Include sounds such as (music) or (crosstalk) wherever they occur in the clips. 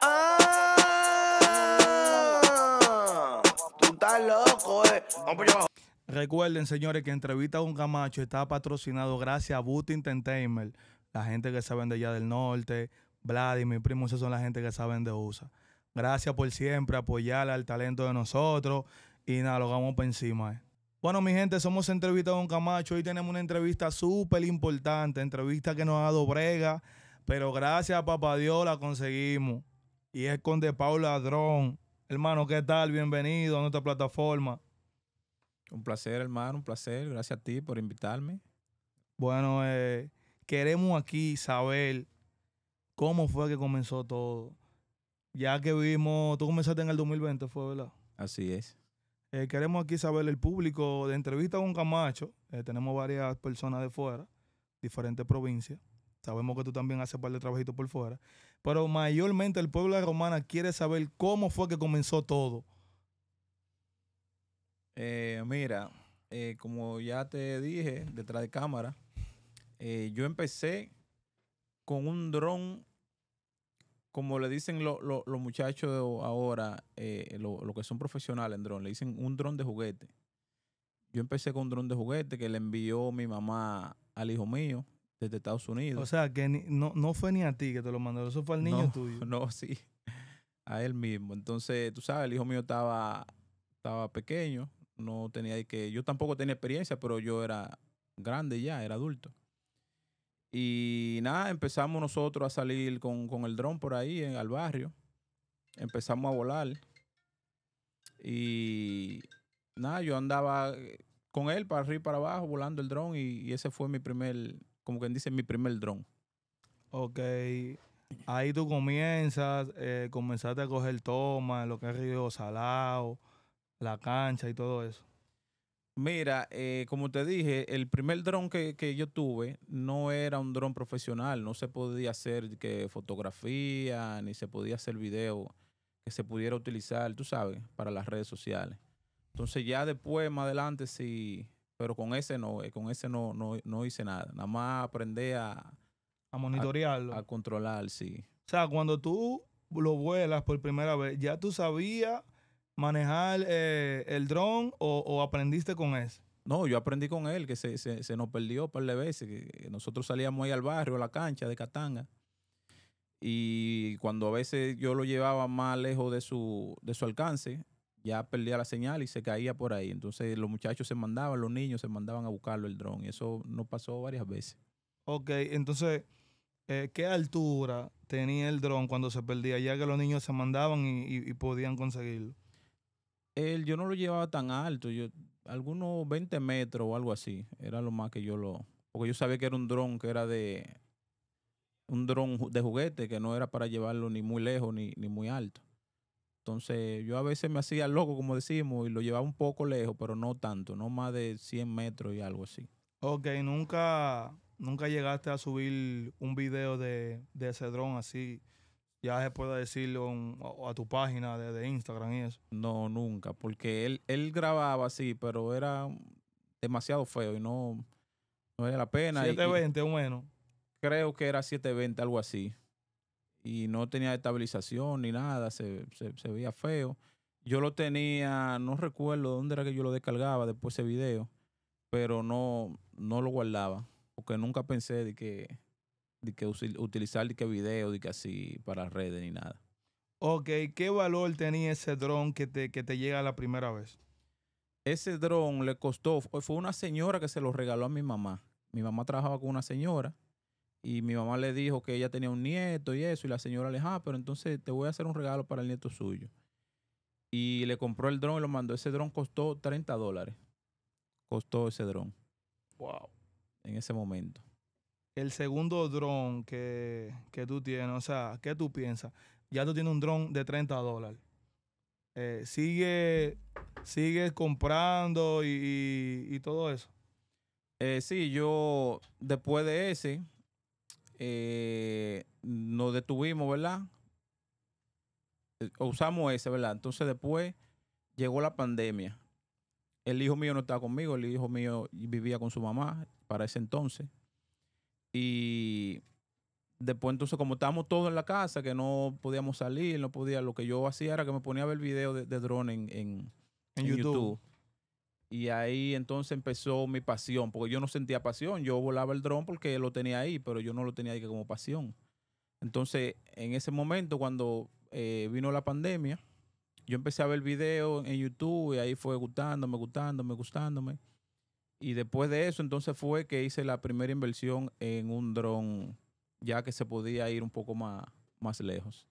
Ah, tú estás loco, eh. Recuerden, señores, que Entrevista un Camacho está patrocinado gracias a Boot Entertainment. La gente que saben de allá del norte, Vladimir, primo, esos son la gente que saben de USA. Gracias por siempre apoyar al talento de nosotros. Y nada, lo vamos por encima. Eh. Bueno, mi gente, somos Entrevista un Camacho. y tenemos una entrevista súper importante, entrevista que nos ha dado brega. Pero gracias a Papá Dios la conseguimos y es con De Ladrón. Hermano, ¿qué tal? Bienvenido a nuestra plataforma. Un placer, hermano, un placer. Gracias a ti por invitarme. Bueno, eh, queremos aquí saber cómo fue que comenzó todo. Ya que vimos, tú comenzaste en el 2020, fue, ¿verdad? Así es. Eh, queremos aquí saber el público de entrevista con Camacho. Eh, tenemos varias personas de fuera, diferentes provincias. Sabemos que tú también haces par de trabajitos por fuera pero mayormente el pueblo de Romana quiere saber cómo fue que comenzó todo. Eh, mira, eh, como ya te dije detrás de cámara, eh, yo empecé con un dron, como le dicen los muchachos ahora, los lo que son profesionales en dron, le dicen un dron de juguete. Yo empecé con un dron de juguete que le envió mi mamá al hijo mío, desde Estados Unidos. O sea, que no, fue ni a ti que te lo mandó, eso fue al niño tuyo. (laughs) No, sí, a él mismo. Entonces, tú sabes, el hijo mío estaba, estaba pequeño, no tenía que, yo tampoco tenía experiencia, pero yo era grande ya, era adulto. Y nada, empezamos nosotros a salir con, el dron por ahí en, al barrio. Empezamos a volar. Y nada, yo andaba eh, con él para arriba y para abajo volando el dron y, ese fue mi primer como quien dice, mi primer dron. Ok. Ahí tú comienzas, eh, comenzaste a coger toma, lo que es Río Salado, la cancha y todo eso. Mira, eh, como te dije, el primer dron que, yo tuve no era un dron profesional, no se podía hacer que fotografía, ni se podía hacer video que se pudiera utilizar, tú sabes, para las redes sociales. Entonces ya después, más adelante, sí pero con ese no, eh, con ese no, no, no hice nada. Nada más aprendí a... A monitorearlo. A, controlar, sí. O sea, cuando tú lo vuelas por primera vez, ¿ya tú sabías manejar eh, el dron o, aprendiste con ese? No, yo aprendí con él, que se, nos perdió un par veces. Que nosotros salíamos ahí al barrio, a la cancha de Catanga. Y cuando a veces yo lo llevaba más lejos de su, de su alcance, ya perdía la señal y se caía por ahí. Entonces los muchachos se mandaban, los niños se mandaban a buscarlo el dron. Y eso nos pasó varias veces. Ok, entonces, eh, ¿qué altura tenía el dron cuando se perdía? Ya que los niños se mandaban y, podían conseguirlo. El, yo no lo llevaba tan alto, yo, algunos 20 metros o algo así. Era lo más que yo lo... Porque yo sabía que era un dron que era de... Un dron de juguete que no era para llevarlo ni muy lejos ni, ni muy alto. Entonces yo a veces me hacía loco, como decimos, y lo llevaba un poco lejos, pero no tanto, no más de 100 metros y algo así. Ok, nunca, nunca llegaste a subir un video de, de ese dron así, ya se pueda decirlo a, tu página de, Instagram y eso. No, nunca, porque él, él grababa así, pero era demasiado feo y no, no la pena. 720, o menos. Creo que era 720, algo así y no tenía estabilización ni nada, se, veía feo. Yo lo tenía, no recuerdo dónde era que yo lo descargaba después ese video, pero no, no lo guardaba, porque nunca pensé de que, utilizar de que video, de que así para redes ni nada. Ok, ¿qué valor tenía ese dron que que te llega la primera vez? Ese dron le costó, fue una señora que se lo regaló a mi mamá. Mi mamá trabajaba con una señora y mi mamá le dijo que ella tenía un nieto y eso, y la señora le dijo, ah, pero entonces te voy a hacer un regalo para el nieto suyo. Y le compró el dron y lo mandó. Ese dron costó 30 dólares. Costó ese dron. Wow. En ese momento. El segundo dron que, que, tú tienes, o sea, ¿qué tú piensas? Ya tú tienes un dron de 30 dólares. Eh, sigue, sigue comprando y, todo eso. Eh, sí, yo después de ese, eh, nos detuvimos, ¿verdad? Eh, usamos ese, ¿verdad? Entonces después llegó la pandemia. El hijo mío no estaba conmigo, el hijo mío vivía con su mamá para ese entonces. Y después entonces como estábamos todos en la casa, que no podíamos salir, no podía, lo que yo hacía era que me ponía a ver videos de, drones en, YouTube y ahí entonces empezó mi pasión, porque yo no sentía pasión. Yo volaba el dron porque lo tenía ahí, pero yo no lo tenía ahí como pasión. Entonces, en ese momento, cuando eh, vino la pandemia, yo empecé a ver videos en YouTube y ahí fue gustándome, gustándome, gustándome. Y después de eso, entonces fue que hice la primera inversión en un dron, ya que se podía ir un poco más, más lejos.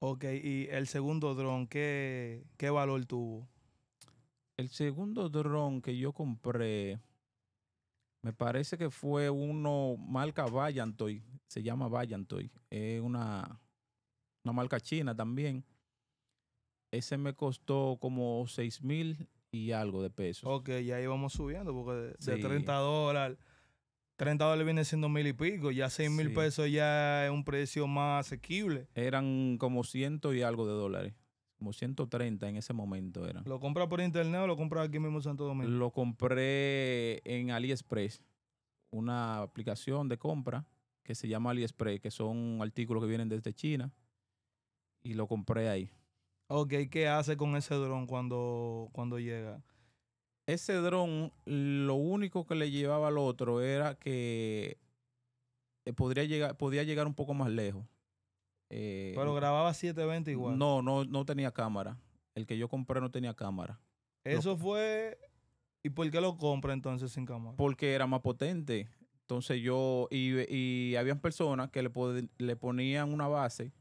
Ok, y el segundo dron, ¿qué, ¿qué valor tuvo? el segundo dron que yo compré, me parece que fue uno marca Vallantoy, se llama Vallantoy, es una, una marca china también. Ese me costó como 6 mil y algo de pesos. Ok, ya íbamos subiendo, porque de, 30 dólares, 30 dólares viene siendo mil y pico, ya 6 mil pesos ya es un precio más asequible. Eran como ciento y algo de dólares como 130 en ese momento era. ¿Lo compras por internet o lo compras aquí mismo en Santo Domingo? Lo compré en AliExpress, una aplicación de compra que se llama AliExpress, que son artículos que vienen desde China, y lo compré ahí. Ok, ¿qué hace con ese dron cuando, cuando llega? Ese dron, lo único que le llevaba al otro era que eh, podría llegar, podía llegar un poco más lejos. Eh, Pero grababa 720 igual. No, no, no tenía cámara. El que yo compré no tenía cámara. Eso fue. ¿Y por qué lo compré entonces sin cámara? Porque era más potente. Entonces yo. Y, y habían personas que le, le ponían una base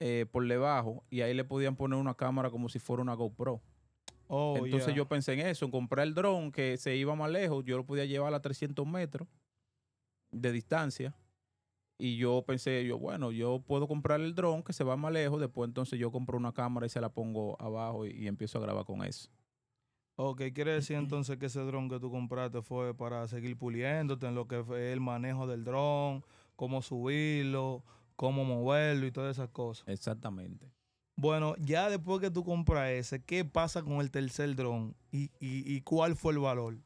eh, por debajo y ahí le podían poner una cámara como si fuera una GoPro. Oh, entonces yo pensé en eso, en comprar el dron que se iba más lejos, yo lo podía llevar a 300 metros de distancia y yo pensé, yo, bueno, yo puedo comprar el dron que se va más lejos, después entonces yo compro una cámara y se la pongo abajo y, empiezo a grabar con eso. Ok, quiere decir entonces que ese dron que tú compraste fue para seguir puliéndote en lo que fue el manejo del dron, cómo subirlo, cómo moverlo y todas esas cosas. Exactamente. Bueno, ya después que tú compras ese, ¿qué pasa con el tercer dron ¿Y, y, y cuál fue el valor?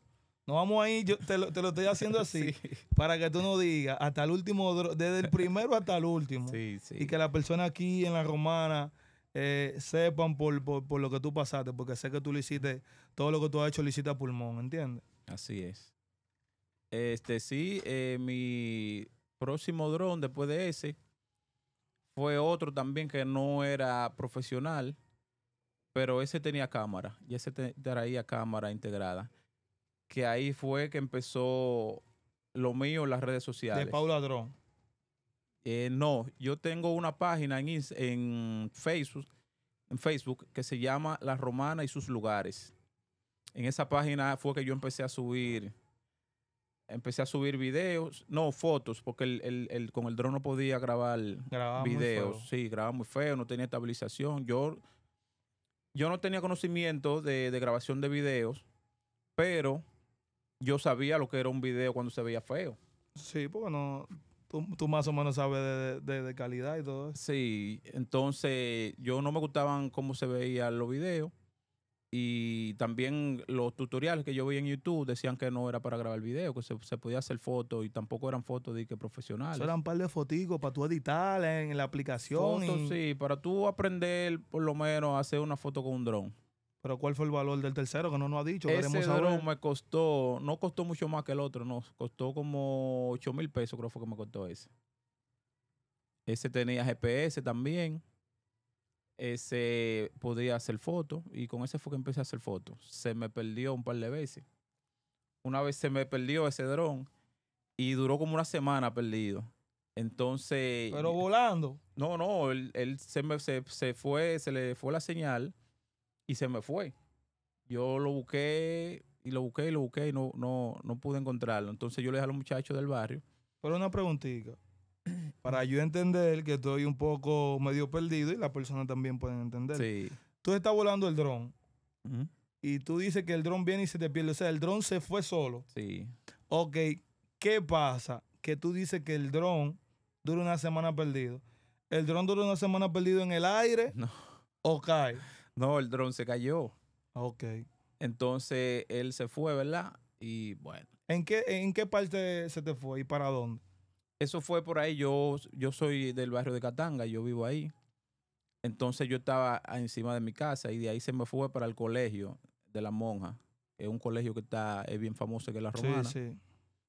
vamos ahí, yo te lo, estoy haciendo (laughs) así, para que tú no digas, hasta el último, desde el primero hasta el último. Y que la persona aquí en la romana eh, sepan por, lo que tú pasaste, porque sé que tú le hiciste, todo lo que tú has hecho le hiciste pulmón, ¿entiendes? Así es. Este sí, eh, mi próximo dron después de ese fue otro también que no era profesional, pero ese tenía cámara, y ese traía cámara integrada que ahí fue que empezó lo mío en las redes sociales. De Paula Drón. Eh, no, yo tengo una página en, Facebook, en Facebook que se llama La Romana y sus lugares. En esa página fue que yo empecé a subir, empecé a subir videos, no fotos, porque el, el, con el dron no podía grabar videos. Sí, grababa muy feo, no tenía estabilización. Yo, yo no tenía conocimiento de, de grabación de videos, pero yo sabía lo que era un video cuando se veía feo. Sí, porque no, tú, más o menos sabes de, calidad y todo eso. Sí, entonces yo no me gustaban cómo se veían los videos y también los tutoriales que yo vi en YouTube decían que no era para grabar video, que se, podía hacer fotos y tampoco eran fotos de que profesionales. Eso eran un par de fotitos para tú editar en la aplicación. Fotos, sí, para tú aprender por lo menos a hacer una foto con un dron. Pero ¿cuál fue el valor del tercero que no nos ha dicho? Ese dron me costó, no costó mucho más que el otro, no, costó como 8 mil pesos, creo fue que me costó ese. Ese tenía GPS también. Ese podía hacer fotos y con ese fue que empecé a hacer fotos. Se me perdió un par de veces. Una vez se me perdió ese dron y duró como una semana perdido. Entonces. Pero volando. No, no, él, se, se, fue, se le fue la señal y se me fue. Yo lo busqué y lo busqué y lo busqué y no, no, pude encontrarlo. Entonces yo le dije a los muchachos del barrio. Pero una preguntita. (clears throat) Para yo entender que estoy un poco medio perdido y las personas también pueden entender. Sí. Tú estás volando el dron. Y tú dices que el dron viene y se te pierde. O sea, el dron se fue solo. Sí. Ok, ¿qué pasa? Que tú dices que el dron dura una semana perdido. ¿El dron dura una semana perdido en el aire? No. O no, el dron se cayó. Ok. Entonces él se fue, ¿verdad? Y bueno. ¿En qué, en qué parte se te fue y para dónde? Eso fue por ahí. Yo, yo soy del barrio de Catanga, yo vivo ahí. Entonces yo estaba encima de mi casa y de ahí se me fue para el colegio de la monja, es un colegio que está, es bien famoso que es la romana. Sí, sí.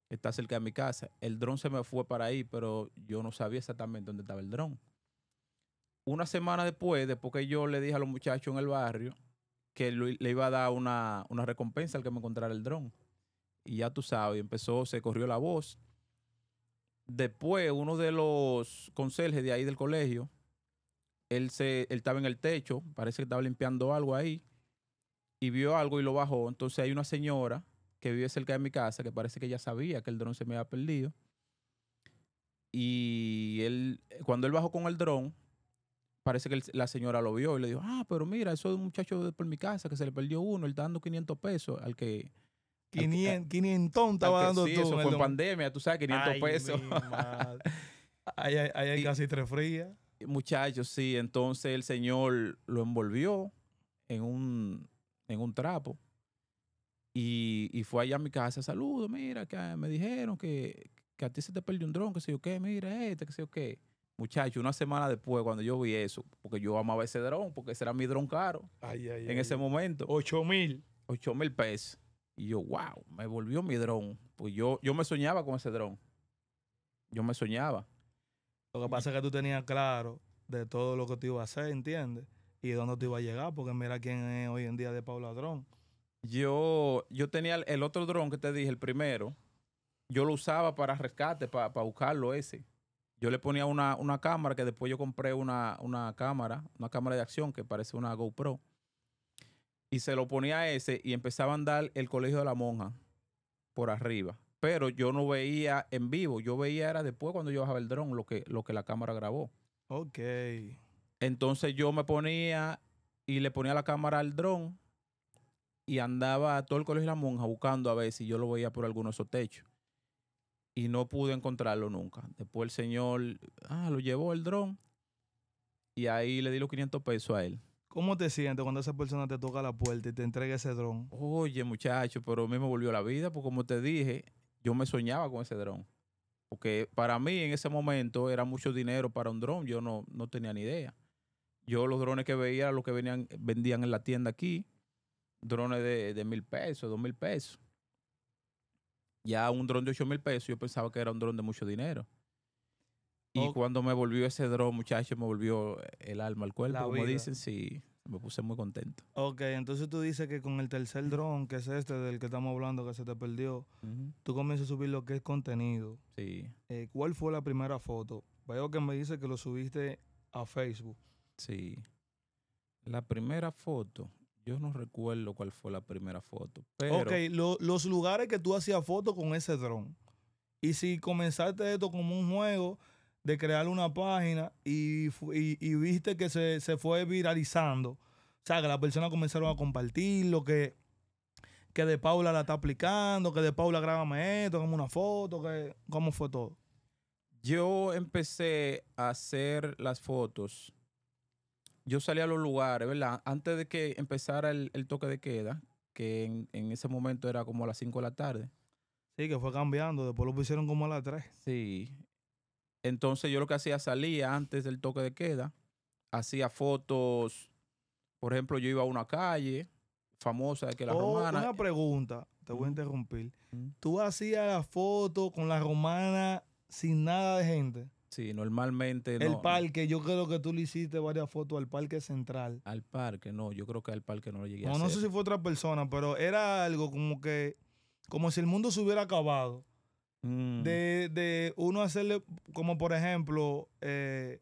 está cerca de mi casa. El dron se me fue para ahí, pero yo no sabía exactamente dónde estaba el dron una semana después, después que yo le dije a los muchachos en el barrio que le iba a dar una, recompensa al que me encontrara el dron. Y ya tú sabes, empezó, se corrió la voz. Después, uno de los conserjes de ahí del colegio, él, se, él estaba en el techo, parece que estaba limpiando algo ahí, y vio algo y lo bajó. Entonces hay una señora que vive cerca de mi casa, que parece que ya sabía que el dron se me había perdido. Y él, cuando él bajó con el dron, parece que la señora lo vio y le dijo, ah, pero mira, eso es un muchacho de por mi casa que se le perdió uno, él está dando 500 pesos al que... 500, 500 estaba dando sí, Eso fue pandemia, tú sabes, 500 pesos. (laughs) ahí hay, hay, casi tres frías. Muchachos, sí. Entonces el señor lo envolvió en un, trapo y, fue allá a mi casa. Saludo, mira, que me dijeron que, a ti se te perdió un dron, que se yo qué, mira este, que sé yo qué. Muchacho, una semana después, cuando yo vi eso, porque yo amaba ese dron, porque ese era mi dron caro ay, ay, en ese momento. 8 mil. 8 mil pesos. Y yo, wow, me volvió mi dron. Pues yo, yo me soñaba con ese dron. Yo me soñaba. Lo que pasa es que tú tenías claro de todo lo que te iba a hacer, ¿entiendes? Y dónde te iba a llegar, porque mira quién es hoy en día de Pablo Dron. Yo, yo tenía el otro dron que te dije, el primero. Yo lo usaba para rescate, para, para buscarlo ese yo le ponía una, cámara que después yo compré una, cámara, una cámara de acción que parece una GoPro. Y se lo ponía a ese y empezaba a andar el colegio de la monja por arriba. Pero yo no veía en vivo, yo veía era después cuando yo bajaba el dron lo que, lo que la cámara grabó. Ok. Entonces yo me ponía y le ponía la cámara al dron y andaba a todo el colegio de la monja buscando a ver si yo lo veía por alguno de esos techos y no pude encontrarlo nunca. Después el señor, ah, lo llevó el dron y ahí le di los 500 pesos a él. ¿Cómo te sientes cuando esa persona te toca la puerta y te entrega ese dron? Oye, muchacho, pero a mí me volvió la vida, porque como te dije, yo me soñaba con ese dron. Porque para mí en ese momento era mucho dinero para un dron, yo no, tenía ni idea. Yo los drones que veía, los que venían, vendían en la tienda aquí, drones de mil pesos, dos mil pesos ya un dron de 8 mil pesos, yo pensaba que era un dron de mucho dinero. Y cuando me volvió ese dron, muchacho, me volvió eh, el alma al cuerpo, como dicen, sí. Me puse muy contento. Ok, entonces tú dices que con el tercer dron, que es este del que estamos hablando, que se te perdió, tú comienzas a subir lo que es contenido. Sí. Eh, ¿Cuál fue la primera foto? Veo que me dice que lo subiste a Facebook. Sí. La primera foto, yo no recuerdo cuál fue la primera foto. Pero... Ok, los lugares que tú hacías fotos con ese dron. Y si comenzaste esto como un juego de crear una página y, viste que se, fue viralizando, o sea, que las personas comenzaron a compartirlo, que, que de Paula la está aplicando, que de Paula grábame esto, como una foto, que, ¿cómo fue todo? Yo empecé a hacer las fotos yo salía a los lugares, ¿verdad? Antes de que empezara el, toque de queda, que en, ese momento era como a las 5 de la tarde. Sí, que fue cambiando, después lo pusieron como a las 3. Sí. Entonces yo lo que hacía, salía antes del toque de queda, hacía fotos, por ejemplo, yo iba a una calle famosa de que la oh, romana... Una pregunta, te voy a interrumpir. ¿Tú hacías la foto con la romana sin nada de gente? Sí, normalmente no. El parque, yo creo que tú le hiciste varias fotos al parque central. Al parque, no, yo creo que al parque no lo llegué no, a hacer. No sé si fue otra persona, pero era algo como que, como si el mundo se hubiera acabado. Mm. De, de, uno hacerle, como por ejemplo, eh,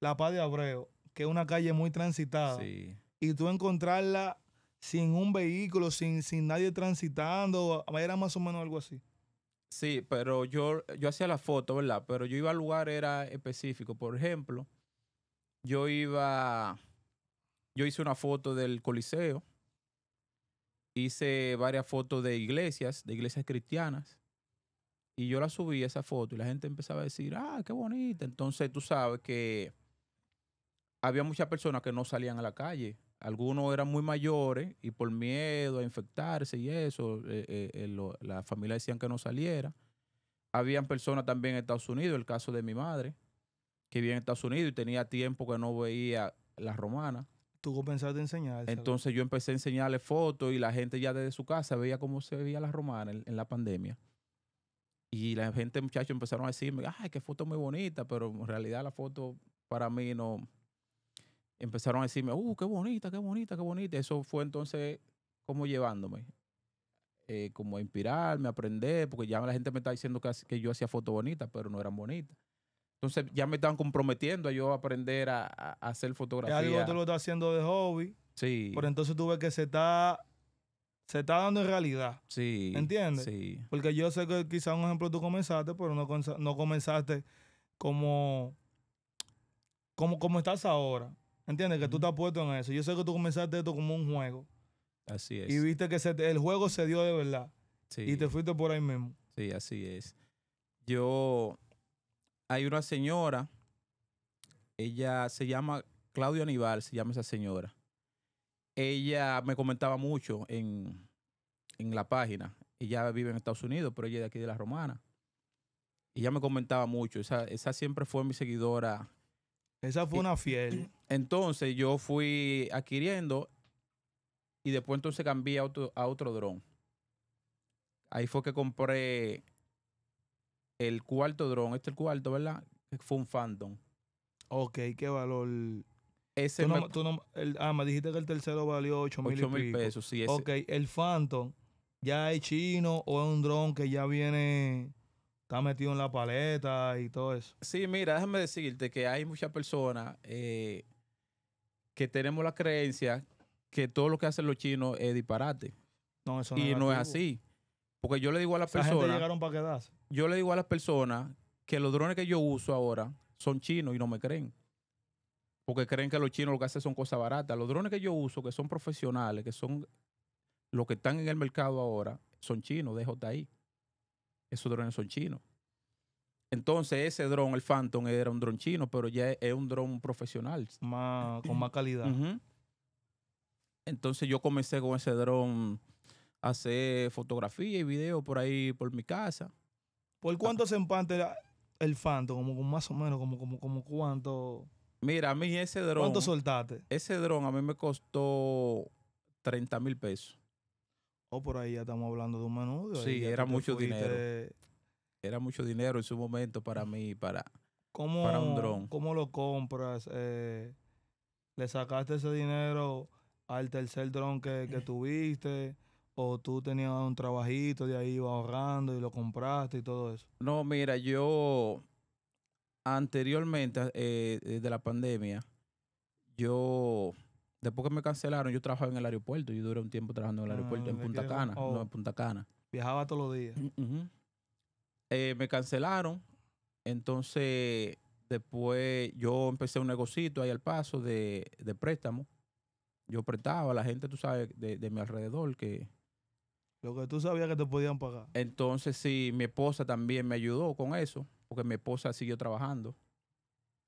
La Paz de Abreu, que es una calle muy transitada. Sí. Y tú encontrarla sin un vehículo, sin, sin nadie transitando, era más o menos algo así. Sí, pero yo, yo hacía la foto, ¿verdad? Pero yo iba al lugar era específico. Por ejemplo, yo iba, yo hice una foto del Coliseo, hice varias fotos de iglesias, de iglesias cristianas, y yo la subí esa foto y la gente empezaba a decir, ah, qué bonita. Entonces tú sabes que había muchas personas que no salían a la calle algunos eran muy mayores y por miedo a infectarse y eso, eh, eh, eh, la familia decían que no saliera. Habían personas también en Estados Unidos, el caso de mi madre, que vivía en Estados Unidos y tenía tiempo que no veía la romana. Tú comenzaste a enseñar. Entonces yo empecé a enseñarle fotos y la gente ya desde su casa veía cómo se veía la romana en, en la pandemia. Y la gente, muchachos, empezaron a decirme, ay, qué foto muy bonita, pero en realidad la foto para mí no, empezaron a decirme, ¡uh, qué bonita, qué bonita, qué bonita! Eso fue entonces como llevándome, eh, como a inspirarme, a aprender, porque ya la gente me está diciendo que, yo hacía fotos bonitas, pero no eran bonitas. Entonces ya me estaban comprometiendo a yo aprender a, hacer fotografía. Ya tú lo estás haciendo de hobby. Sí. Pero entonces tuve que se está, se está dando en realidad. Sí. ¿Entiendes? Sí. Porque yo sé que quizás un ejemplo tú comenzaste, pero no, no comenzaste como, como estás ahora. ¿Entiendes? Que tú estás puesto en eso. Yo sé que tú comenzaste esto como un juego. Así es. Y viste que el juego se dio de verdad. Sí. Y te fuiste por ahí mismo. Sí, así es. Yo. Hay una señora. Ella se llama Claudia Aníbal, se llama esa señora. Ella me comentaba mucho en, la página. Ella vive en Estados Unidos, pero ella es de aquí de la Romana. Ella me comentaba mucho. Esa, esa siempre fue mi seguidora. Esa fue eh, una fiel. (clears throat) Entonces yo fui adquiriendo y después entonces cambié a otro, a otro dron. Ahí fue que compré el cuarto dron. Este es el cuarto, ¿verdad? Fue un Phantom. Ok, qué valor. Ese tú ah, me dijiste que el tercero valió 8 mil mil pesos, sí. Ok, el Phantom ya es chino o es un dron que ya viene, está metido en la paleta y todo eso. Sí, mira, déjame decirte que hay muchas personas eh, que tenemos la creencia que todo lo que hacen los chinos es disparate. y no es así. Porque yo le digo a las personas. para Yo le digo a las personas que los drones que yo uso ahora son chinos y no me creen. Porque creen que los chinos lo que hacen son cosas baratas. Los drones que yo uso, que son profesionales, que son los que están en el mercado ahora, son chinos, de ahí. Esos drones son chinos. Entonces ese dron, el Phantom, era un dron chino, pero ya es un dron profesional. con más calidad. Entonces yo comencé con ese dron a hacer fotografía y video por ahí, por mi casa. ¿Por cuánto se empante el Phantom? Como, más o menos, como, como, como cuánto... Mira, a mí ese dron... ¿Cuánto soltaste? Ese dron a mí me costó 30 mil pesos. ¿O oh, por ahí ya estamos hablando de un menudo. Sí, era mucho dinero era mucho dinero en su momento para mí, para, un dron. ¿Cómo lo compras? Eh, ¿Le sacaste ese dinero al tercer dron que, eh. tuviste? ¿O tú tenías un trabajito de ahí, ibas ahorrando y lo compraste y todo eso? No, mira, yo anteriormente desde eh, la pandemia, yo, después que me cancelaron, yo trabajaba en el aeropuerto. Yo duré un tiempo trabajando en el ah, aeropuerto, en Punta Cana, no, en oh. Punta Cana. Viajaba todos los días. Mm, eh, me cancelaron. Entonces, después yo empecé un negocito ahí al paso de, préstamo. Yo prestaba a la gente, tú sabes, de, mi alrededor que... Lo que tú sabías que te podían pagar. Entonces, sí, mi esposa también me ayudó con eso, porque mi esposa siguió trabajando.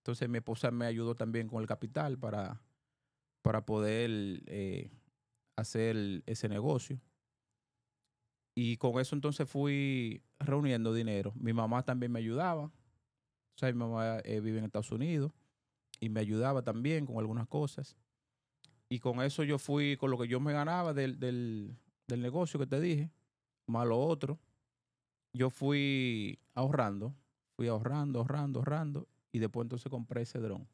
Entonces, mi esposa me ayudó también con el capital para, para poder eh, hacer ese negocio. Y con eso entonces fui reuniendo dinero. Mi mamá también me ayudaba. O mi mamá eh, vive en Estados Unidos y me ayudaba también con algunas cosas. Y con eso yo fui, con lo que yo me ganaba del, del, del negocio que te dije, más lo otro, yo fui ahorrando, fui ahorrando, ahorrando, ahorrando. Y después entonces compré ese dron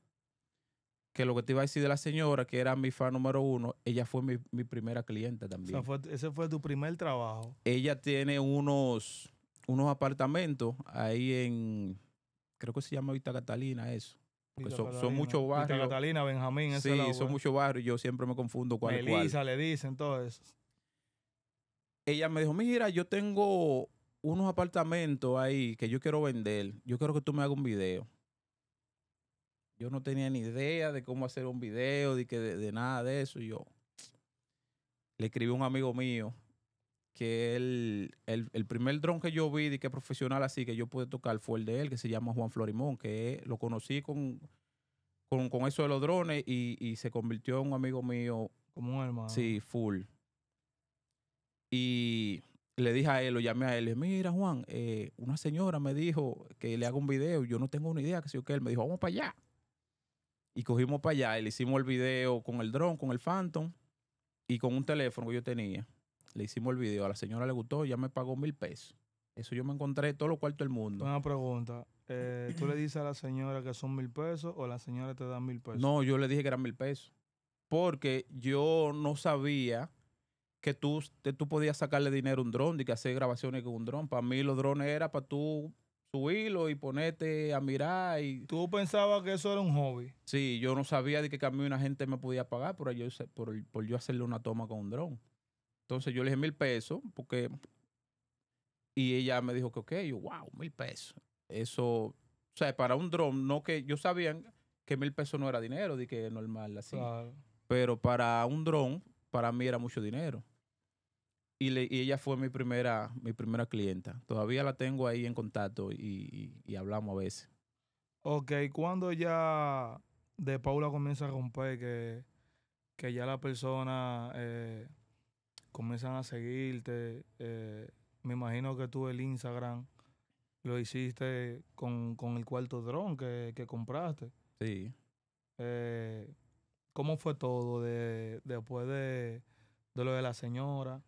que lo que te iba a decir de la señora, que era mi fan número uno, ella fue mi, primera cliente también. O ese fue tu primer trabajo. Ella tiene unos, unos apartamentos ahí en, creo que se llama Vista Catalina eso. Porque son, muchos barrios. Catalina, Benjamín, Sí, son muchos barrios. Yo siempre me confundo cuál es Elisa, le dicen todo eso. Ella me dijo, mira, yo tengo unos apartamentos ahí que yo quiero vender. Yo quiero que tú me hagas un video. Yo no tenía ni idea de cómo hacer un video, de, que de, nada de eso. yo le escribí a un amigo mío que el, primer dron que yo vi de que profesional así que yo pude tocar fue el de él, que se llama Juan Florimón, que lo conocí con, con, eso de los drones y, se convirtió en un amigo mío. Como un hermano. Sí, full. Y le dije a él, lo llamé a él, mira Juan, eh, una señora me dijo que le haga un video, yo no tengo ni idea, que si o que él me dijo, vamos para allá. Y cogimos para allá y le hicimos el video con el dron, con el Phantom y con un teléfono que yo tenía. Le hicimos el video. A la señora le gustó, ya me pagó mil pesos. Eso yo me encontré todo lo cuarto del mundo. Una pregunta. Eh, ¿Tú le dices a la señora que son mil pesos o la señora te da mil pesos? No, yo le dije que eran mil pesos. Porque yo no sabía que tú, tú podías sacarle dinero a un dron y que hacer grabaciones con un dron. Para mí los drones era para tú subirlo y ponerte a mirar. Y... ¿Tú pensabas que eso era un hobby? Sí, yo no sabía de que a una gente me podía pagar por yo, por, por yo hacerle una toma con un dron. Entonces yo le dije mil pesos, porque... Y ella me dijo que ok, yo, wow, mil pesos. Eso, o sea, para un dron, no que yo sabía que mil pesos no era dinero, de que es normal así. Pero para un dron, para mí era mucho dinero y, y, ella fue mi primera, mi primera clienta. Todavía la tengo ahí en contacto y, hablamos a veces. Ok, cuando ya de Paula comienza a romper, que, que ya las personas eh, comienzan a seguirte, eh, me imagino que tú el Instagram lo hiciste con, el cuarto dron que, compraste. Sí. Eh, ¿Cómo fue todo después de, de lo de la señora?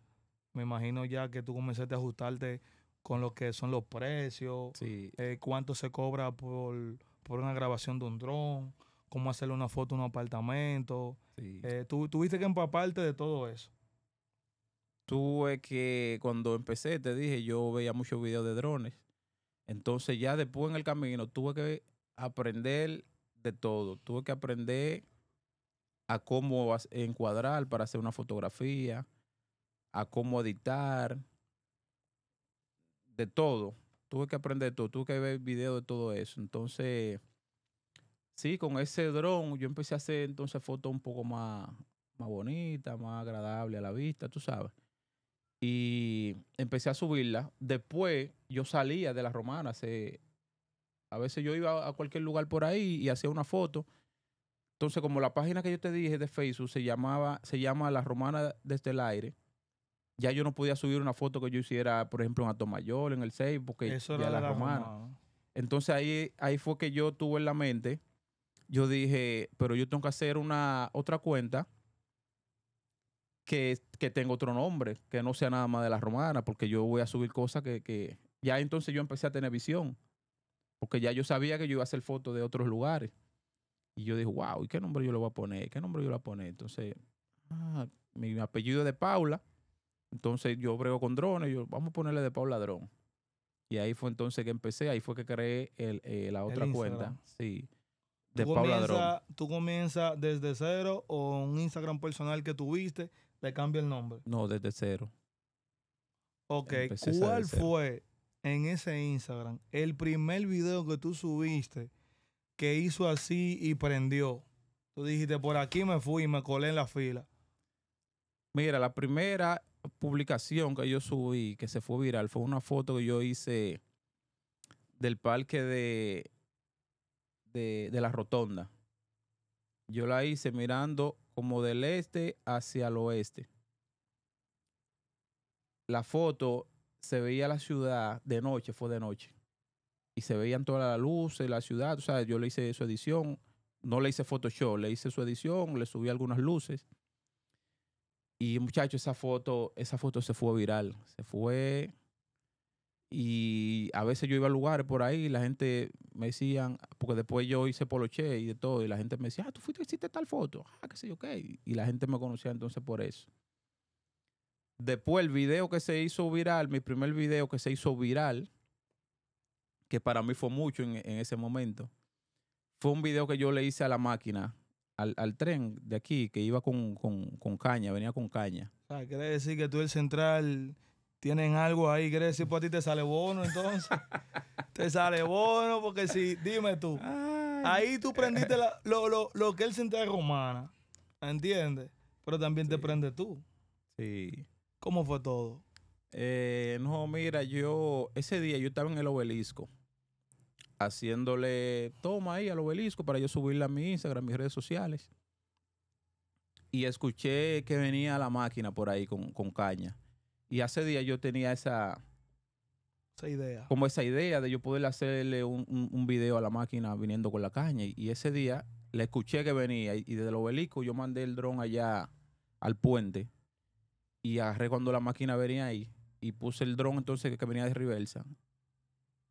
me imagino ya que tú comenzaste a ajustarte con lo que son los precios, eh, cuánto se cobra por, por, una grabación de un dron, cómo hacerle una foto a un apartamento. Eh, tú tuviste que empaparte de todo eso. Tuve que, cuando empecé, te dije, yo veía muchos videos de drones. Entonces ya después en el camino tuve que aprender de todo. Tuve que aprender a cómo encuadrar para hacer una fotografía, a cómo editar, de todo. Tuve que aprender todo, tuve que ver videos de todo eso. Entonces, sí, con ese dron yo empecé a hacer entonces fotos un poco más, más bonitas, más agradables a la vista, tú sabes. Y empecé a subirla. Después yo salía de las romanas. a veces yo iba a cualquier lugar por ahí y hacía una foto. Entonces, como la página que yo te dije de Facebook se llamaba, se llama La Romana desde el aire, ya yo no podía subir una foto que yo hiciera, por ejemplo, en Alto Mayor, en el 6, porque ya era la, romana. Entonces ahí, ahí fue que yo tuve en la mente, yo dije, pero yo tengo que hacer una otra cuenta que, que tenga otro nombre, que no sea nada más de la romana, porque yo voy a subir cosas que, Ya entonces yo empecé a tener visión, porque ya yo sabía que yo iba a hacer fotos de otros lugares. Y yo dije, wow, ¿y qué nombre yo le voy a poner? ¿Qué nombre yo le voy a poner? Entonces, ah, mi apellido de Paula entonces yo brego con drones, yo, vamos a ponerle de Paula Ladrón. Y ahí fue entonces que empecé, ahí fue que creé eh, la otra cuenta. Sí. De tú Paula ¿Tú comienzas desde cero o un Instagram personal que tuviste le cambia el nombre? No, desde cero. Ok, ¿cuál fue en ese Instagram el primer video que tú subiste que hizo así y prendió? Tú dijiste, por aquí me fui y me colé en la fila. Mira, la primera publicación que yo subí, que se fue viral, fue una foto que yo hice del parque de, de, la rotonda. Yo la hice mirando como del este hacia el oeste. La foto se veía la ciudad de noche, fue de noche. Y se veían todas las luces, la ciudad. O sea, yo le hice su edición. No le hice Photoshop, le hice su edición, le subí algunas luces. Y muchacho, esa foto, esa foto se fue viral. Se fue. Y a veces yo iba a lugares por ahí y la gente me decían, porque después yo hice poloche y de todo, y la gente me decía, ah, tú fuiste, hiciste tal foto, ah, qué sé yo, qué. Y la gente me conocía entonces por eso. Después el video que se hizo viral, mi primer video que se hizo viral, que para mí fue mucho en, en ese momento, fue un video que yo le hice a la máquina al, tren de aquí que iba con, con, caña, venía con caña. O quiere decir que tú el central tienen algo ahí, quiere decir por pues, ti te sale bono entonces. (laughs) te sale bono porque si, dime tú, ahí tú prendiste lo, lo, lo, que el central romana, ¿entiendes? Pero también te prende tú. Sí. ¿Cómo fue todo? Eh, no, mira, yo ese día yo estaba en el obelisco haciéndole toma ahí al obelisco para yo subirla a mi Instagram, mis redes sociales. Y escuché que venía la máquina por ahí con, caña. Y hace día yo tenía esa, idea. Como esa idea de yo poder hacerle un, video a la máquina viniendo con la caña. Y, ese día le escuché que venía y, desde el obelisco yo mandé el dron allá al puente y agarré cuando la máquina venía ahí y puse el dron entonces que venía de reversa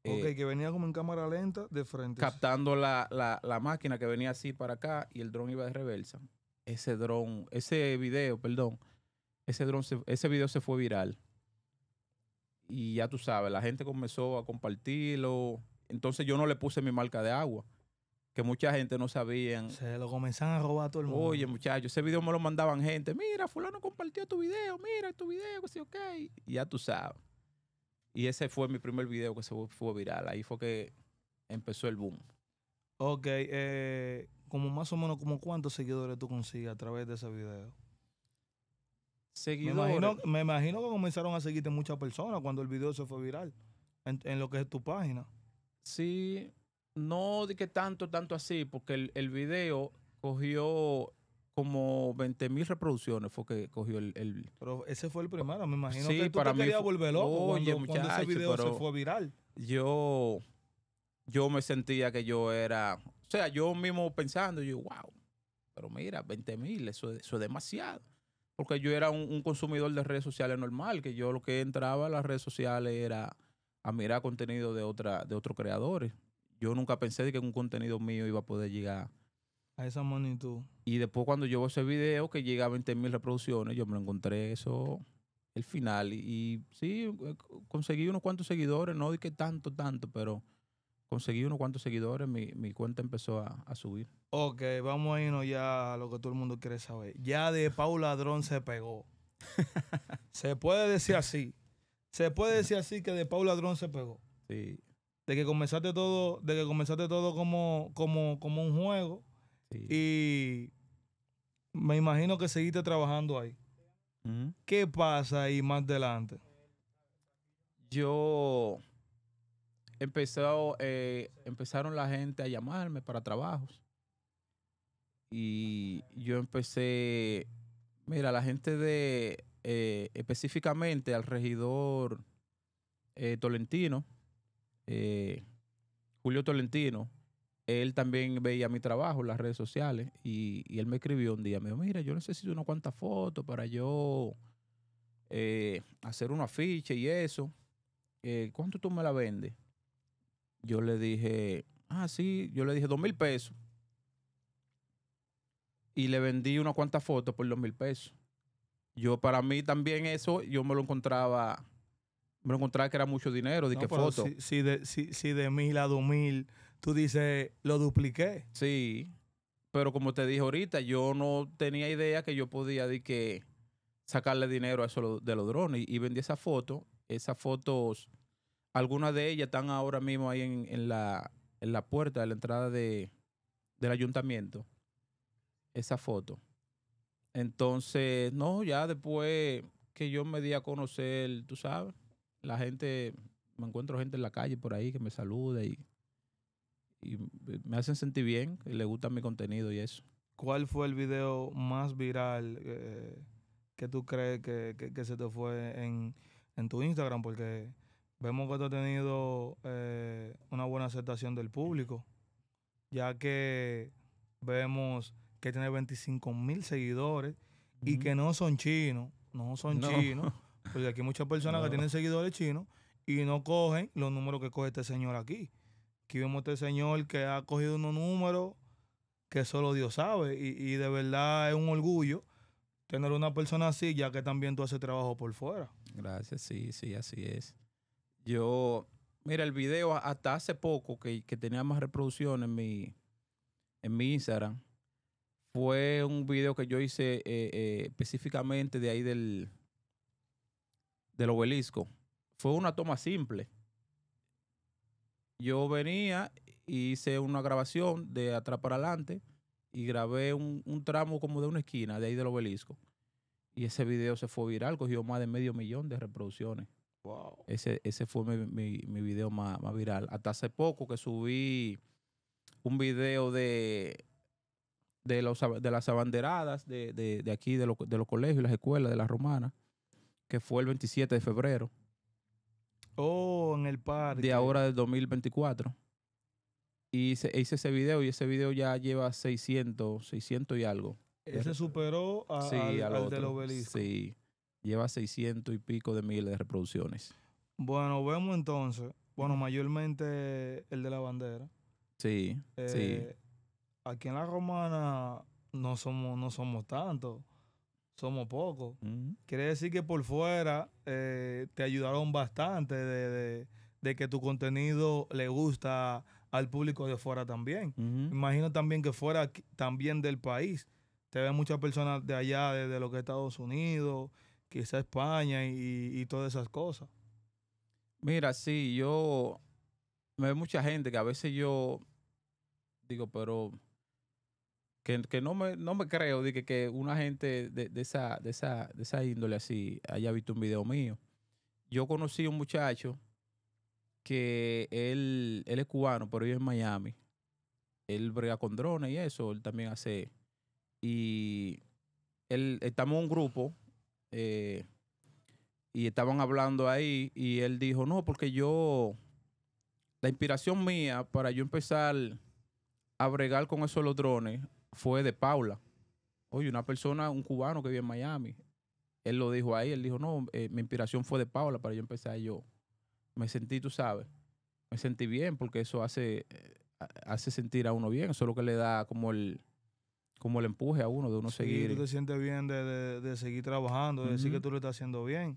Ok, eh, que venía como en cámara lenta de frente. Captando la, máquina que venía así para acá y el dron iba de reversa. Ese dron, ese video, perdón, ese, dron ese video se fue viral. Y ya tú sabes, la gente comenzó a compartirlo. Entonces yo no le puse mi marca de agua que mucha gente no sabía. Se lo comenzaron a robar a todo el mundo. Oye, muchachos, ese video me lo mandaban gente. Mira, fulano compartió tu video, mira tu video, así ok. Y ya tú sabes. Y ese fue mi primer video que se fue viral. Ahí fue que empezó el boom. Ok, eh, como más o menos, como ¿cuántos seguidores tú consigues a través de ese video? Seguidores. Me imagino, que comenzaron a seguirte muchas personas cuando el video se fue viral, en, lo que es tu página. Sí, no di que tanto, tanto así, porque el, el video cogió como 20.000 mil reproducciones fue que cogió el, Pero ese fue el primero, me imagino que para te mí volver loco cuando, ese video se fue viral. Yo, yo me sentía que yo era... O sea, yo mismo pensando, yo, wow, pero mira, 20 mil, eso, es demasiado. Porque yo era un, consumidor de redes sociales normal, que yo lo que entraba a las redes sociales era a mirar contenido de, otra, de otros creadores. Yo nunca pensé que un contenido mío iba a poder llegar esa magnitud. Y después cuando yo ese video que llega a 20 mil reproducciones, yo me lo encontré eso, el final. Y, sí, eh, conseguí unos cuantos seguidores, no di que tanto, tanto, pero conseguí unos cuantos seguidores, mi, mi cuenta empezó a, subir. Ok, vamos a irnos ya a lo que todo el mundo quiere saber. Ya de Paula Ladrón se pegó. (laughs) se puede decir así. Se puede decir así que de Paula Ladrón se pegó. Sí. De que comenzaste todo, de que comenzaste todo como, como, como un juego y me imagino que seguiste trabajando ahí. ¿Qué pasa ahí más adelante? Yo empezó, eh, empezaron la gente a llamarme para trabajos. Y yo empecé, mira, la gente de, eh, específicamente al regidor eh, Tolentino, Julio Tolentino, él también veía mi trabajo en las redes sociales y, él me escribió un día, me dijo, mira, yo necesito una cuanta foto para yo eh, hacer una afiche y eso. Eh, ¿Cuánto tú me la vendes? Yo le dije, ah, sí, yo le dije dos mil pesos. Y le vendí una cuanta fotos por dos mil pesos. Yo para mí también eso, yo me lo encontraba, me lo encontraba que era mucho dinero, de que Si, de, de mil a dos mil tú dices, lo dupliqué. Sí, pero como te dije ahorita, yo no tenía idea que yo podía que sacarle dinero a eso de los drones y, vendí esa foto. Esas fotos, algunas de ellas están ahora mismo ahí en, la, en la, puerta de la entrada de, del ayuntamiento. Esa foto. Entonces, no, ya después que yo me di a conocer, tú sabes, la gente, me encuentro gente en la calle por ahí que me saluda y y me hacen sentir bien, y le gusta mi contenido y eso. ¿Cuál fue el video más viral eh, que tú crees que, se te fue en, tu Instagram? Porque vemos que tú has tenido eh, una buena aceptación del público, ya que vemos que tiene 25 mil seguidores y que no son chinos, no son chinos, porque aquí hay muchas personas que (laughs) tienen seguidores chinos y no cogen los números que coge este señor aquí aquí vemos a este señor que ha cogido unos números que solo Dios sabe y, de verdad es un orgullo tener una persona así, ya que también tú haces trabajo por fuera. Gracias, sí, sí, así es. Yo, mira, el video hasta hace poco que, que tenía más reproducción en mi, en mi Instagram, fue un video que yo hice eh, eh, específicamente de ahí del, del obelisco. Fue una toma simple yo venía, y hice una grabación de atrás para adelante y grabé un, tramo como de una esquina, de ahí del obelisco. Y ese video se fue viral, cogió más de medio millón de reproducciones. Ese, ese fue mi, mi, video más, viral. Hasta hace poco que subí un video de, de, los, de las abanderadas de, aquí, de, los colegios y las escuelas de la romanas, que fue el 27 de febrero. Oh, en el parque. De ahora del 2024. Y e hice, ese video y ese video ya lleva 600, 600 y algo. Ese superó al, del obelisco. Sí, lleva 600 y pico de miles de reproducciones. Bueno, vemos entonces. Bueno, mayormente el de la bandera. Sí, sí. Eh, aquí en la romana no somos, no somos tantos somos pocos. Quiere decir que por fuera eh, te ayudaron bastante de, que tu contenido le gusta al público de fuera también. Imagino también que fuera también del país. Te ven muchas personas de allá, desde lo que Estados Unidos, quizá España y, y todas esas cosas. Mira, sí, yo me ve mucha gente que a veces yo digo, pero que, no, me, no me creo de que, una gente de, de, esa, de, esa, de esa índole así haya visto un video mío. Yo conocí a un muchacho que él, él es cubano, pero vive en Miami. Él brega con drones y eso, él también hace. Y él, estamos en un grupo eh, y estaban hablando ahí y él dijo, no, porque yo, la inspiración mía para yo empezar a bregar con esos los drones fue de Paula. Oye, una persona, un cubano que vive en Miami. Él lo dijo ahí, él dijo, no, eh, mi inspiración fue de Paula, para yo empezar yo. Me sentí, tú sabes, me sentí bien porque eso hace, eh, hace sentir a uno bien, eso es lo que le da como el, como el empuje a uno de uno seguir. Tú te sientes bien de, seguir trabajando, de decir que tú lo estás haciendo bien,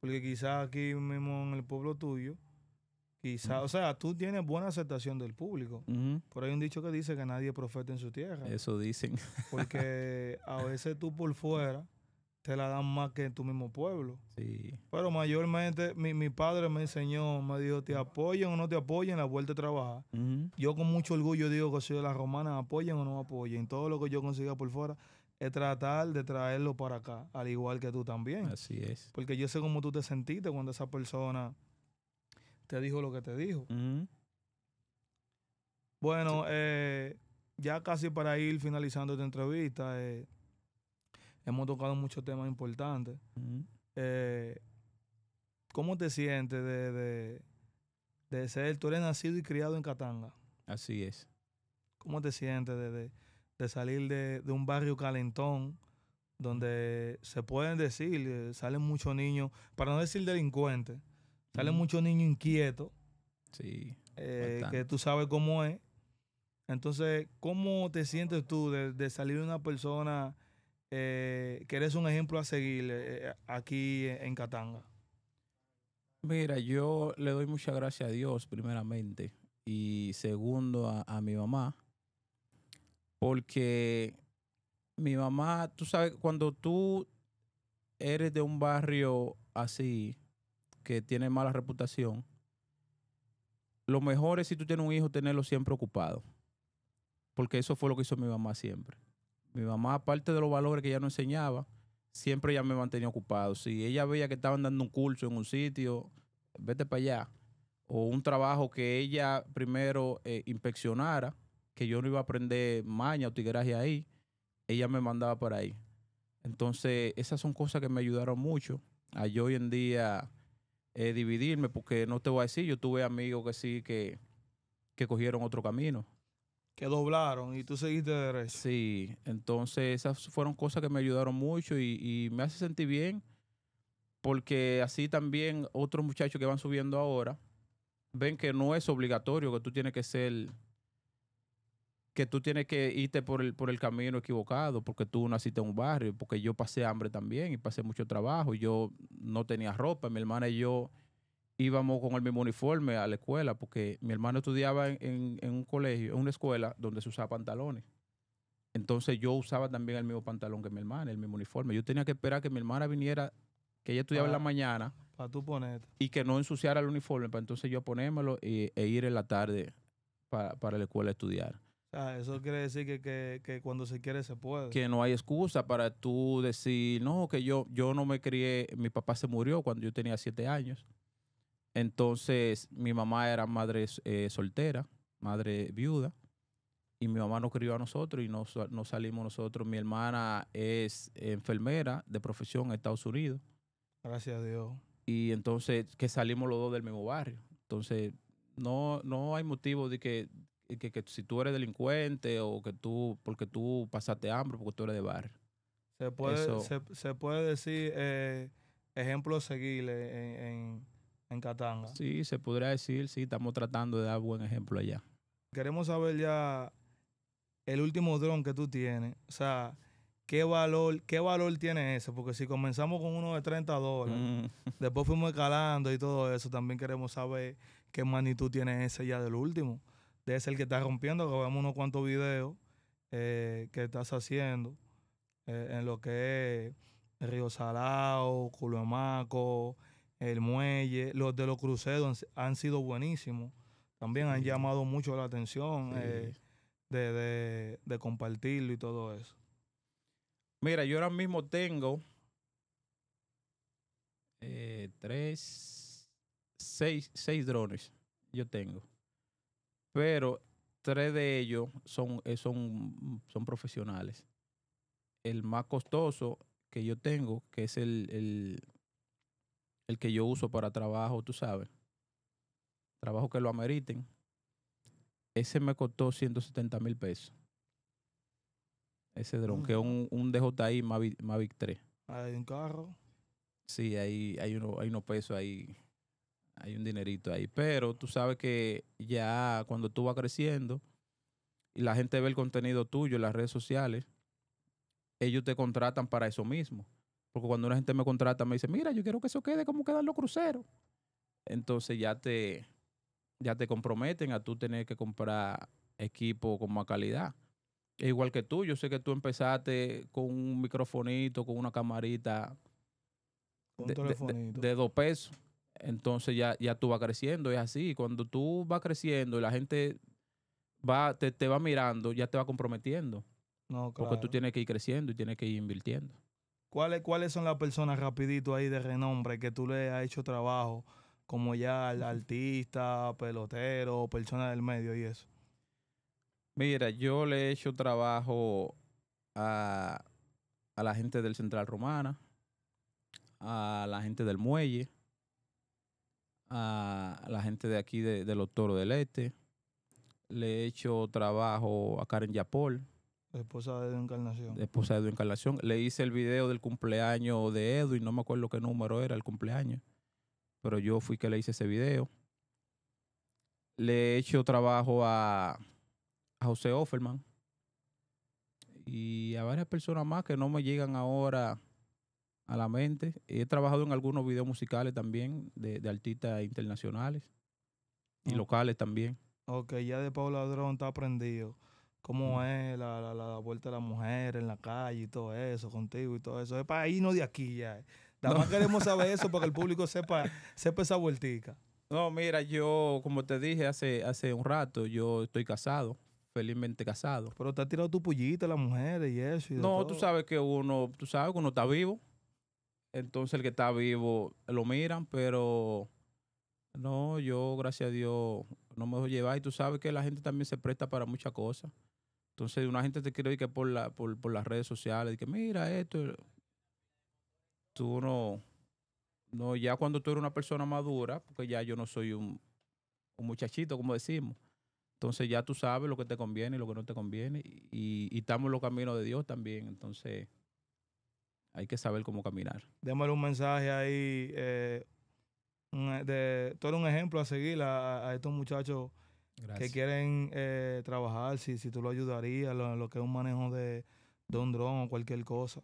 porque quizás aquí mismo en el pueblo tuyo, o sea, tú tienes buena aceptación del público. Por ahí un dicho que dice que nadie es profeta en su tierra. Eso dicen. (laughs) Porque a veces tú por fuera te la dan más que en tu mismo pueblo. Sí. Pero mayormente mi, padre me enseñó, me dijo, te apoyen o no te apoyen, la vuelta a trabajar. Yo con mucho orgullo digo que soy de las romanas, apoyen o no apoyen. Todo lo que yo consiga por fuera es tratar de traerlo para acá, al igual que tú también. Así es. Porque yo sé cómo tú te sentiste cuando esa persona te dijo lo que te dijo. Bueno, eh, ya casi para ir finalizando esta entrevista, eh, hemos tocado muchos temas importantes. Eh, ¿Cómo te sientes de, ser? Tú eres nacido y criado en Catanga. Así es. ¿Cómo te sientes de salir de, un barrio calentón? donde se pueden decir, salen muchos niños, para no decir delincuentes, Salen muchos niños inquietos. Sí. Eh, que tú sabes cómo es. Entonces, ¿cómo te sientes tú de, salir de una persona eh, que eres un ejemplo a seguir eh, aquí en Catanga? Mira, yo le doy muchas gracias a Dios, primeramente, y segundo a mi mamá, porque mi mamá, tú sabes, cuando tú eres de un barrio así, que tiene mala reputación, lo mejor es si tú tienes un hijo tenerlo siempre ocupado. Porque eso fue lo que hizo mi mamá siempre. Mi mamá, aparte de los valores que ella no enseñaba, siempre ya me mantenía ocupado. Si ella veía que estaban dando un curso en un sitio, vete para allá. O un trabajo que ella primero eh, inspeccionara, que yo no iba a aprender maña o tigueraje ahí, ella me mandaba para ahí. Entonces, esas son cosas que me ayudaron mucho a yo hoy en día eh, dividirme, porque no te voy a decir, yo tuve amigos que sí, que, cogieron otro camino. Que doblaron y tú seguiste de derecho. Sí, entonces esas fueron cosas que me ayudaron mucho y, y me hace sentir bien, porque así también otros muchachos que van subiendo ahora ven que no es obligatorio que tú tienes que ser que tú tienes que irte por el, por el camino equivocado, porque tú naciste en un barrio, porque yo pasé hambre también y pasé mucho trabajo, yo no tenía ropa, mi hermana y yo íbamos con el mismo uniforme a la escuela, porque mi hermano estudiaba en, en, un colegio, en una escuela donde se usaba pantalones. Entonces yo usaba también el mismo pantalón que mi hermana, el mismo uniforme. Yo tenía que esperar que mi hermana viniera, que ella estudiaba en la mañana. Para tú Y que no ensuciara el uniforme, para entonces yo ponérmelo e, e ir en la tarde para, para la escuela a estudiar. Ah, eso quiere decir que, cuando se quiere se puede. Que no hay excusa para tú decir, no, que yo, yo no me crié, mi papá se murió cuando yo tenía siete años. Entonces mi mamá era madre eh, soltera, madre viuda, y mi mamá nos crió a nosotros y no salimos nosotros. Mi hermana es enfermera de profesión en Estados Unidos. Gracias a Dios. Y entonces que salimos los dos del mismo barrio. Entonces no, no hay motivo de que, que, que, si tú eres delincuente o que tú, porque tú pasaste hambre, porque tú eres de bar. Se puede, se, se, puede decir eh, ejemplo seguirle en, en, en, Catanga. Sí, se podría decir, sí, estamos tratando de dar buen ejemplo allá. Queremos saber ya el último dron que tú tienes. O sea, ¿qué valor, qué valor tiene ese? Porque si comenzamos con uno de 30 dólares, mm. después fuimos escalando y todo eso, también queremos saber qué magnitud tiene ese ya del último debe ser que estás rompiendo, que vemos unos cuantos videos eh, que estás haciendo eh, en lo que es Río Salado, Culemaco El Muelle. Los de los cruceros han, sido buenísimos. También han llamado mucho la atención eh, de, compartirlo y todo eso. Mira, yo ahora mismo tengo tres, seis, seis drones. Yo tengo. Pero tres de ellos son, eh, son, son profesionales. El más costoso que yo tengo, que es el, el, que yo uso para trabajo, tú sabes, trabajo que lo ameriten, ese me costó 170 mil pesos. Ese dron, que es un, un DJI Mavic, Mavic 3. Hay un carro. Sí, hay, hay, uno, hay unos pesos ahí hay un dinerito ahí. Pero tú sabes que ya cuando tú vas creciendo y la gente ve el contenido tuyo en las redes sociales, ellos te contratan para eso mismo. Porque cuando una gente me contrata, me dice, mira, yo quiero que eso quede como quedan los cruceros. Entonces ya te, ya te comprometen a tú tener que comprar equipo con más calidad. igual que tú, yo sé que tú empezaste con un microfonito, con una camarita de dos pesos entonces ya, ya tú vas creciendo, es así. Cuando tú vas creciendo y la gente va, te, te va mirando, ya te va comprometiendo. No, Porque tú tienes que ir creciendo y tienes que ir invirtiendo. ¿Cuáles, ¿Cuáles son las personas rapidito ahí de renombre que tú le has hecho trabajo? Como ya artista, pelotero, persona del medio y eso. Mira, yo le he hecho trabajo a, a la gente del Central Romana, a la gente del Muelle, a la gente de aquí de, de Los Toros del este. Le he hecho trabajo a Karen Yapol. Esposa de Edu Encarnación. Esposa de Edu Encarnación. Le hice el video del cumpleaños de Edu y no me acuerdo qué número era el cumpleaños. Pero yo fui que le hice ese video. Le he hecho trabajo a, a José Offerman y a varias personas más que no me llegan ahora a la mente. He trabajado en algunos videos musicales también de, artistas internacionales y locales también. Ok, ya de Pablo Ladrón está aprendido. ¿Cómo es la, la, la, vuelta de la mujer en la calle y todo eso, contigo y todo eso? Es para no de aquí ya. Nada más queremos (laughs) saber eso para que el público sepa, sepa esa vueltica. No, mira, yo, como te dije hace, hace un rato, yo estoy casado felizmente casado. Pero te has tirado tu pullita, las mujeres y eso. no, tú sabes que uno, tú sabes que uno está vivo entonces el que está vivo lo miran, pero no, yo gracias a Dios no me dejo llevar. Y tú sabes que la gente también se presta para muchas cosas. Entonces una gente te cree que por, la, por, por las redes sociales, y que mira esto, tú no, no, ya cuando tú eres una persona madura, porque ya yo no soy un, un muchachito, como decimos. Entonces ya tú sabes lo que te conviene y lo que no te conviene. Y, estamos en los caminos de Dios también. Entonces hay que saber cómo caminar. Démosle un mensaje ahí, eh, eh, Tú de todo un ejemplo a seguir a, estos muchachos que quieren eh, trabajar, si, tú lo ayudarías, lo, lo que es un manejo de, un dron o cualquier cosa.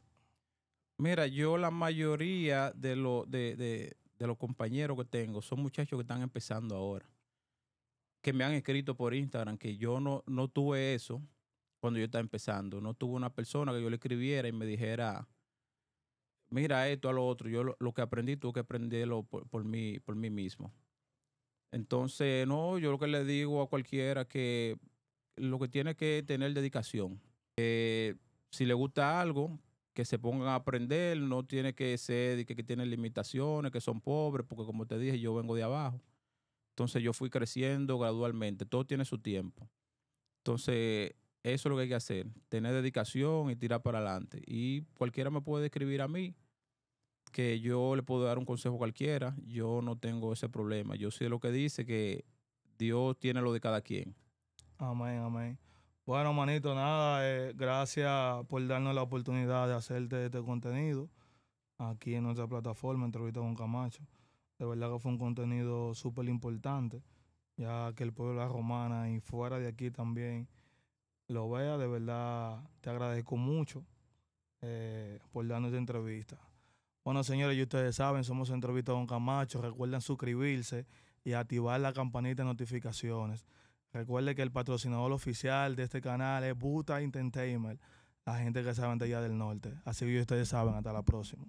Mira, yo la mayoría de, de, los compañeros que tengo son muchachos que están empezando ahora, que me han escrito por Instagram, que yo no, no tuve eso cuando yo estaba empezando, no tuve una persona que yo le escribiera y me dijera, mira esto a lo otro, yo lo, que aprendí tuve que aprenderlo por, por, mí, por mí mismo. Entonces, no, yo lo que le digo a cualquiera que lo que tiene que tener dedicación. si le gusta algo, que se pongan a aprender, no tiene que ser que, que tienen limitaciones, que son pobres, porque como te dije, yo vengo de abajo. Entonces yo fui creciendo gradualmente, todo tiene su tiempo. Entonces, eso es lo que hay que hacer, tener dedicación y tirar para adelante. Y cualquiera me puede escribir a mí, que yo le puedo dar un consejo a cualquiera, yo no tengo ese problema. Yo sé lo que dice, que Dios tiene lo de cada quien. Amén, amén. Bueno, manito, nada, eh, gracias por darnos la oportunidad de hacerte este contenido aquí en nuestra plataforma, Entrevista con Camacho. De verdad que fue un contenido súper importante, ya que el pueblo de la romana y fuera de aquí también lo vea. De verdad, te agradezco mucho eh, por darnos esta entrevista. Bueno, señores, y ustedes saben, somos Entrevista Don Camacho. Recuerden suscribirse y activar la campanita de notificaciones. Recuerde que el patrocinador oficial de este canal es Buta Entertainment, la gente que sabe de allá del norte. Así que ustedes saben, hasta la próxima.